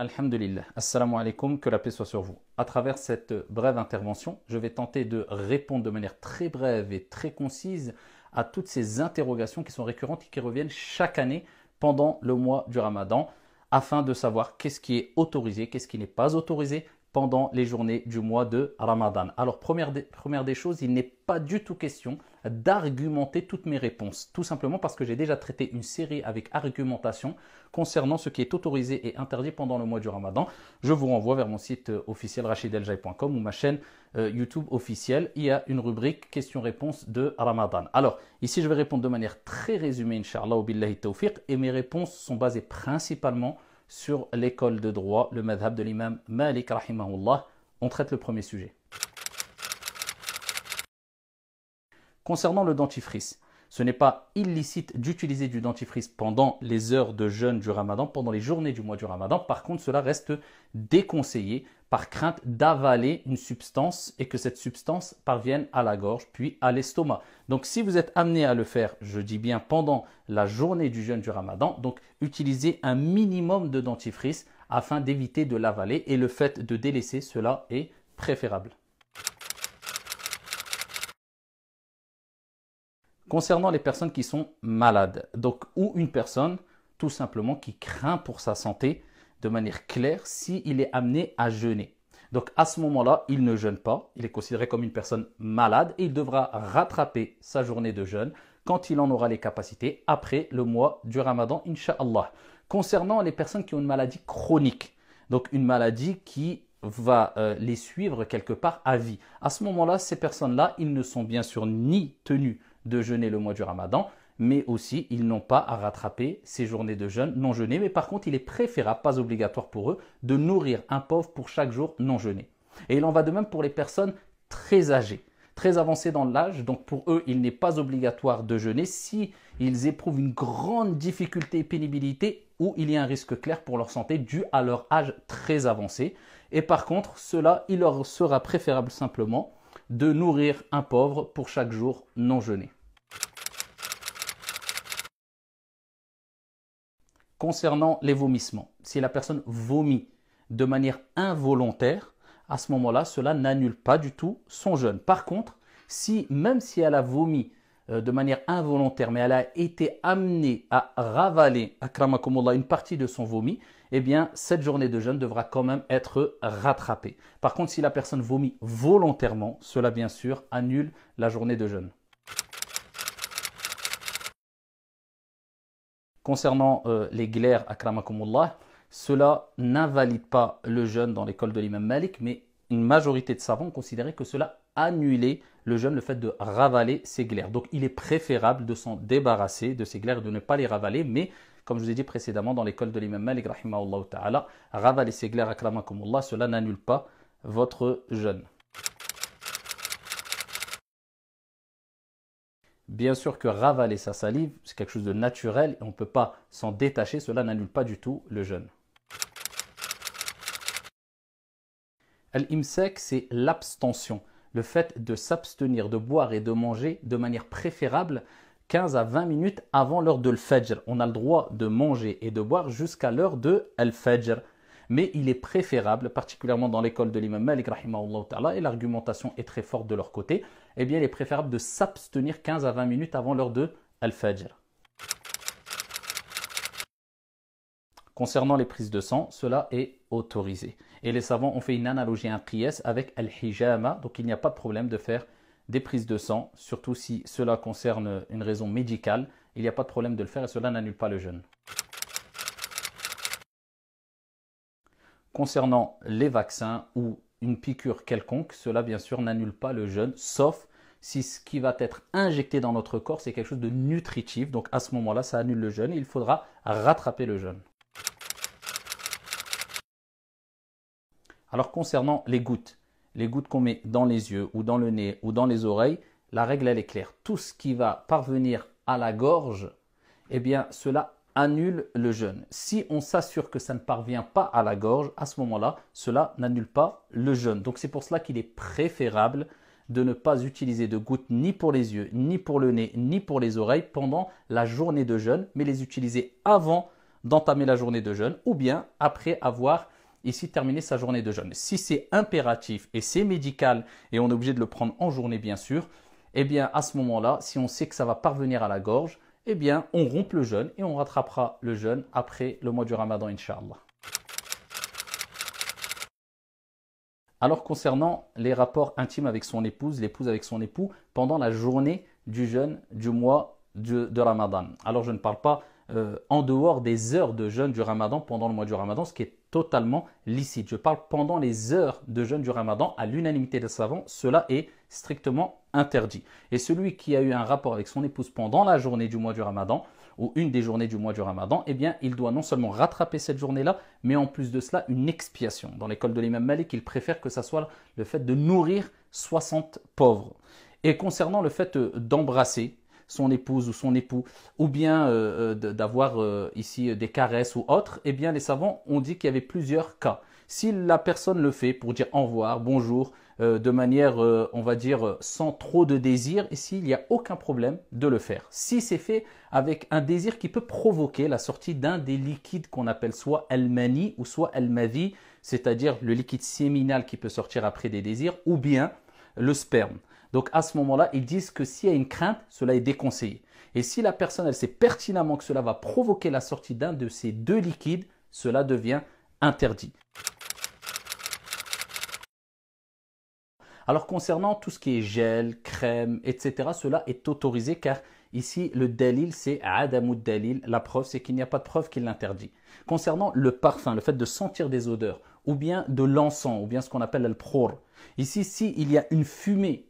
Alhamdulillah, assalamu alaikum, que la paix soit sur vous. À travers cette brève intervention, je vais tenter de répondre de manière très brève et très concise à toutes ces interrogations qui sont récurrentes et qui reviennent chaque année pendant le mois du ramadan afin de savoir qu'est-ce qui est autorisé, qu'est-ce qui n'est pas autorisé, pendant les journées du mois de Ramadan. Alors première des, choses, il n'est pas du tout question d'argumenter toutes mes réponses, tout simplement parce que j'ai déjà traité une série avec argumentation concernant ce qui est autorisé et interdit pendant le mois du Ramadan. Je vous renvoie vers mon site euh, officiel rachideljaï.com ou ma chaîne euh, YouTube officielle. Il y a une rubrique questions-réponses de Ramadan. Alors ici, je vais répondre de manière très résumée, inshallah, billahi tawfiq, et mes réponses sont basées principalement sur l'école de droit, le madhab de l'imam Malik On traite le premier sujet. Concernant le dentifrice, ce n'est pas illicite d'utiliser du dentifrice pendant les heures de jeûne du ramadan, pendant les journées du mois du ramadan. Par contre, cela reste déconseillé par crainte d'avaler une substance et que cette substance parvienne à la gorge puis à l'estomac. Donc si vous êtes amené à le faire, je dis bien pendant la journée du jeûne du ramadan, donc utilisez un minimum de dentifrice afin d'éviter de l'avaler et le fait de délaisser cela est préférable. Concernant les personnes qui sont malades, donc ou une personne tout simplement qui craint pour sa santé, de manière claire s'il est amené à jeûner. Donc à ce moment-là, il ne jeûne pas, il est considéré comme une personne malade et il devra rattraper sa journée de jeûne quand il en aura les capacités après le mois du Ramadan, inshallah. Concernant les personnes qui ont une maladie chronique, donc une maladie qui va euh, les suivre quelque part à vie. À ce moment-là, ces personnes-là, ils ne sont bien sûr ni tenus de jeûner le mois du Ramadan, mais aussi ils n'ont pas à rattraper ces journées de jeûne non jeûnées. Mais par contre, il est préférable, pas obligatoire pour eux, de nourrir un pauvre pour chaque jour non jeûné. Et il en va de même pour les personnes très âgées, très avancées dans l'âge. Donc pour eux, il n'est pas obligatoire de jeûner si ils éprouvent une grande difficulté et pénibilité ou il y a un risque clair pour leur santé dû à leur âge très avancé. Et par contre, cela, il leur sera préférable simplement de nourrir un pauvre pour chaque jour non jeûné. Concernant les vomissements, si la personne vomit de manière involontaire, à ce moment-là, cela n'annule pas du tout son jeûne. Par contre, si même si elle a vomi euh, de manière involontaire, mais elle a été amenée à ravaler akramakumullah une partie de son vomi, eh bien cette journée de jeûne devra quand même être rattrapée. Par contre, si la personne vomit volontairement, cela bien sûr annule la journée de jeûne. Concernant euh, les glaires, cela n'invalide pas le jeûne dans l'école de l'imam Malik, mais une majorité de savants ont que cela annulait le jeûne, le fait de ravaler ses glaires. Donc il est préférable de s'en débarrasser de ses glaires, de ne pas les ravaler, mais comme je vous ai dit précédemment dans l'école de l'imam Malik, ta'ala, ravaler ses glaires, cela n'annule pas votre jeûne. Bien sûr que ravaler sa salive, c'est quelque chose de naturel et on ne peut pas s'en détacher, cela n'annule pas du tout le jeûne. al c'est l'abstention, le fait de s'abstenir de boire et de manger de manière préférable 15 à 20 minutes avant l'heure de l'fajr. On a le droit de manger et de boire jusqu'à l'heure de l'fajr mais il est préférable, particulièrement dans l'école de l'imam Malik, et l'argumentation est très forte de leur côté, eh bien, il est préférable de s'abstenir 15 à 20 minutes avant l'heure de Al-Fajr. Concernant les prises de sang, cela est autorisé. Et les savants ont fait une analogie, un qiyas avec Al-Hijama, donc il n'y a pas de problème de faire des prises de sang, surtout si cela concerne une raison médicale, il n'y a pas de problème de le faire et cela n'annule pas le jeûne. Concernant les vaccins ou une piqûre quelconque, cela bien sûr n'annule pas le jeûne, sauf si ce qui va être injecté dans notre corps, c'est quelque chose de nutritif. Donc à ce moment-là, ça annule le jeûne et il faudra rattraper le jeûne. Alors concernant les gouttes, les gouttes qu'on met dans les yeux ou dans le nez ou dans les oreilles, la règle elle est claire. Tout ce qui va parvenir à la gorge, eh bien cela annule le jeûne. Si on s'assure que ça ne parvient pas à la gorge, à ce moment-là, cela n'annule pas le jeûne. Donc c'est pour cela qu'il est préférable de ne pas utiliser de gouttes ni pour les yeux, ni pour le nez, ni pour les oreilles pendant la journée de jeûne, mais les utiliser avant d'entamer la journée de jeûne ou bien après avoir ici terminé sa journée de jeûne. Si c'est impératif et c'est médical et on est obligé de le prendre en journée bien sûr, eh bien à ce moment-là, si on sait que ça va parvenir à la gorge, eh bien, on rompt le jeûne et on rattrapera le jeûne après le mois du Ramadan, Inch'Allah. Alors concernant les rapports intimes avec son épouse, l'épouse avec son époux, pendant la journée du jeûne du mois de, de Ramadan. Alors je ne parle pas euh, en dehors des heures de jeûne du ramadan pendant le mois du ramadan, ce qui est totalement licite. Je parle pendant les heures de jeûne du ramadan, à l'unanimité des savants, cela est strictement interdit. Et celui qui a eu un rapport avec son épouse pendant la journée du mois du ramadan, ou une des journées du mois du ramadan, eh bien, il doit non seulement rattraper cette journée-là, mais en plus de cela, une expiation. Dans l'école de l'imam Malik, il préfère que ce soit le fait de nourrir 60 pauvres. Et concernant le fait euh, d'embrasser, son épouse ou son époux, ou bien euh, euh, d'avoir euh, ici des caresses ou autres, eh bien les savants ont dit qu'il y avait plusieurs cas. Si la personne le fait pour dire au revoir, bonjour, de manière, on va dire, sans trop de désir, ici il n'y a aucun problème de le faire. Si c'est fait avec un désir qui peut provoquer la sortie d'un des liquides qu'on appelle soit almani ou soit almavi, c'est-à-dire le liquide séminal qui peut sortir après des désirs, ou bien le sperme. Donc à ce moment-là, ils disent que s'il y a une crainte, cela est déconseillé. Et si la personne, elle sait pertinemment que cela va provoquer la sortie d'un de ces deux liquides, cela devient interdit. Alors concernant tout ce qui est gel, crème, etc., cela est autorisé car ici le dalil c'est adamud dalil, la preuve c'est qu'il n'y a pas de preuve qu'il l'interdit. Concernant le parfum, le fait de sentir des odeurs, ou bien de l'encens, ou bien ce qu'on appelle le pror, ici s'il il y a une fumée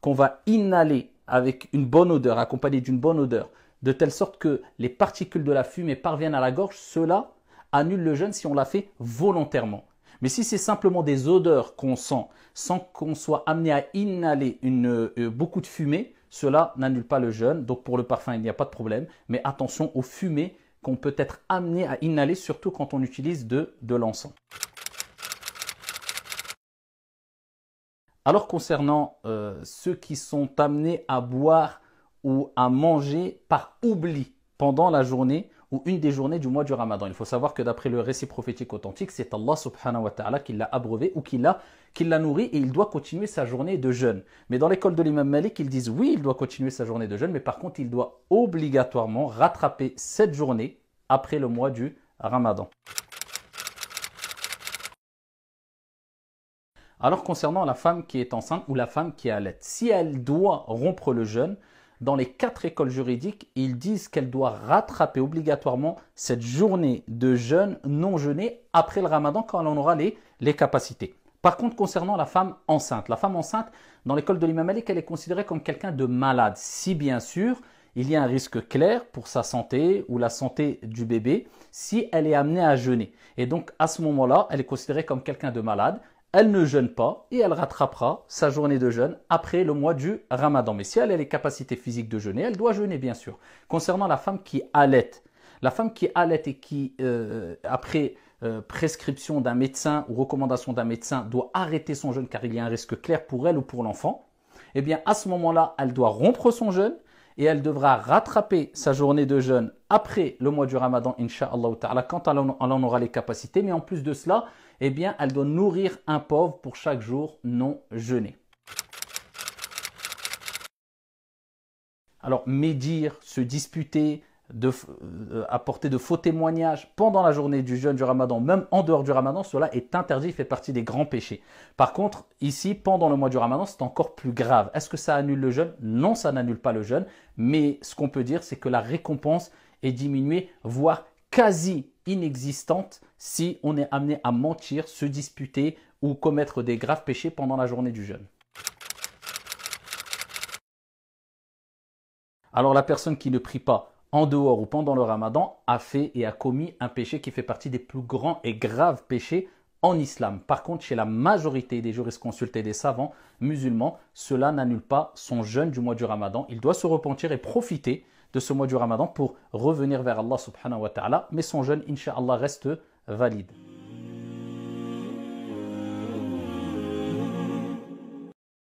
qu'on va inhaler avec une bonne odeur, accompagnée d'une bonne odeur, de telle sorte que les particules de la fumée parviennent à la gorge, cela annule le jeûne si on l'a fait volontairement. Mais si c'est simplement des odeurs qu'on sent sans qu'on soit amené à inhaler euh, beaucoup de fumée, cela n'annule pas le jeûne. Donc pour le parfum, il n'y a pas de problème. Mais attention aux fumées qu'on peut être amené à inhaler, surtout quand on utilise de, de l'encens. Alors concernant euh, ceux qui sont amenés à boire ou à manger par oubli pendant la journée ou une des journées du mois du Ramadan. Il faut savoir que d'après le récit prophétique authentique, c'est Allah subhanahu wa ta'ala qui l'a abreuvé ou qui l'a qui l'a nourri et il doit continuer sa journée de jeûne. Mais dans l'école de l'imam Malik, ils disent oui, il doit continuer sa journée de jeûne, mais par contre, il doit obligatoirement rattraper cette journée après le mois du Ramadan. Alors concernant la femme qui est enceinte ou la femme qui est l'aide, si elle doit rompre le jeûne, dans les quatre écoles juridiques, ils disent qu'elle doit rattraper obligatoirement cette journée de jeûne non jeûnée après le ramadan quand elle en aura les, capacités. Par contre, concernant la femme enceinte, la femme enceinte, dans l'école de l'imam Ali, elle est considérée comme quelqu'un de malade, si bien sûr il y a un risque clair pour sa santé ou la santé du bébé si elle est amenée à jeûner. Et donc à ce moment-là, elle est considérée comme quelqu'un de malade elle ne jeûne pas et elle rattrapera sa journée de jeûne après le mois du ramadan. Mais si elle a les capacités physiques de jeûner, elle doit jeûner bien sûr. Concernant la femme qui allait, la femme qui allait et qui, euh, après euh, prescription d'un médecin ou recommandation d'un médecin, doit arrêter son jeûne car il y a un risque clair pour elle ou pour l'enfant, eh bien à ce moment-là, elle doit rompre son jeûne et elle devra rattraper sa journée de jeûne après le mois du ramadan, Inch'Allah ta'ala, quand elle en aura les capacités. Mais en plus de cela, eh bien, elle doit nourrir un pauvre pour chaque jour non jeûné. Alors, médire, se disputer, euh, apporter de faux témoignages pendant la journée du jeûne du ramadan, même en dehors du ramadan, cela est interdit, fait partie des grands péchés. Par contre, ici, pendant le mois du ramadan, c'est encore plus grave. Est-ce que ça annule le jeûne Non, ça n'annule pas le jeûne, mais ce qu'on peut dire, c'est que la récompense est diminuée, voire quasi inexistante si on est amené à mentir, se disputer ou commettre des graves péchés pendant la journée du jeûne. Alors la personne qui ne prie pas en dehors ou pendant le ramadan a fait et a commis un péché qui fait partie des plus grands et graves péchés en islam. Par contre, chez la majorité des juristes consultés, des savants musulmans, cela n'annule pas son jeûne du mois du ramadan. Il doit se repentir et profiter de ce mois du Ramadan pour revenir vers Allah subhanahu wa ta'ala, mais son jeûne, inshallah, reste valide.